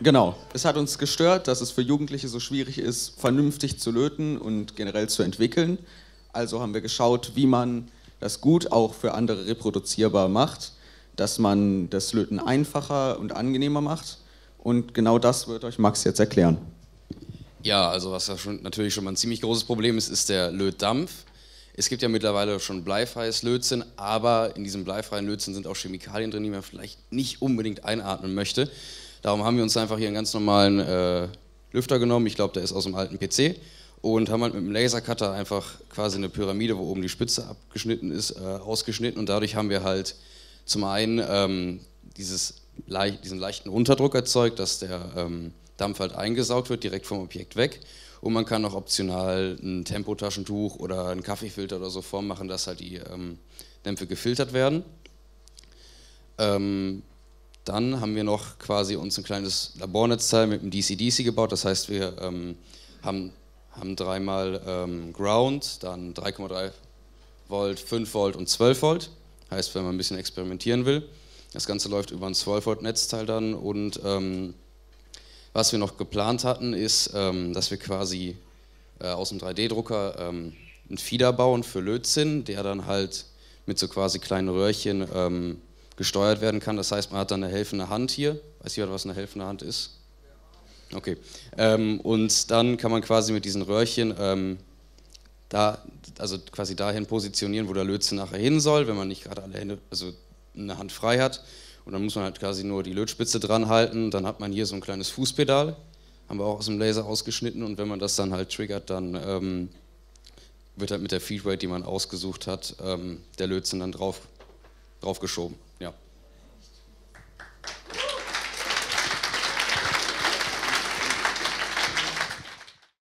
Genau. Es hat uns gestört, dass es für Jugendliche so schwierig ist, vernünftig zu löten und generell zu entwickeln. Also haben wir geschaut, wie man das gut auch für andere reproduzierbar macht, dass man das Löten einfacher und angenehmer macht. Und genau das wird euch Max jetzt erklären. Ja, also was ja schon, natürlich schon mal ein ziemlich großes Problem ist, ist der Lötdampf. Es gibt ja mittlerweile schon bleifreies Lötzinn, aber in diesem bleifreien Lötzinn sind auch Chemikalien drin, die man vielleicht nicht unbedingt einatmen möchte. Darum haben wir uns einfach hier einen ganz normalen äh, Lüfter genommen, ich glaube, der ist aus dem alten PC, und haben halt mit dem Lasercutter einfach quasi eine Pyramide, wo oben die Spitze abgeschnitten ist, äh, ausgeschnitten und dadurch haben wir halt zum einen ähm, dieses, diesen leichten Unterdruck erzeugt, dass der ähm, Dampf halt eingesaugt wird, direkt vom Objekt weg. Und man kann auch optional ein Tempotaschentuch oder einen Kaffeefilter oder so vormachen, dass halt die ähm, Dämpfe gefiltert werden. Ähm, dann haben wir noch quasi uns ein kleines Labornetzteil mit dem DC-DC gebaut. Das heißt, wir ähm, haben, haben dreimal ähm, Ground, dann 3,3 Volt, 5 Volt und 12 Volt. Heißt, wenn man ein bisschen experimentieren will. Das Ganze läuft über ein 12 Volt Netzteil dann. Und ähm, was wir noch geplant hatten, ist, ähm, dass wir quasi äh, aus dem 3D-Drucker ähm, einen Feeder bauen für Lötzinn, der dann halt mit so quasi kleinen Röhrchen ähm, gesteuert werden kann. Das heißt, man hat dann eine helfende Hand hier. Weiß jemand, was eine helfende Hand ist? Okay. Ähm, und dann kann man quasi mit diesen Röhrchen ähm, da, also quasi dahin positionieren, wo der Lötze nachher hin soll, wenn man nicht gerade alle Hände, also eine Hand frei hat. Und dann muss man halt quasi nur die Lötspitze dran halten. Dann hat man hier so ein kleines Fußpedal, haben wir auch aus dem Laser ausgeschnitten. Und wenn man das dann halt triggert, dann ähm, wird halt mit der Feedrate, die man ausgesucht hat, ähm, der Lötzinn dann drauf, draufgeschoben.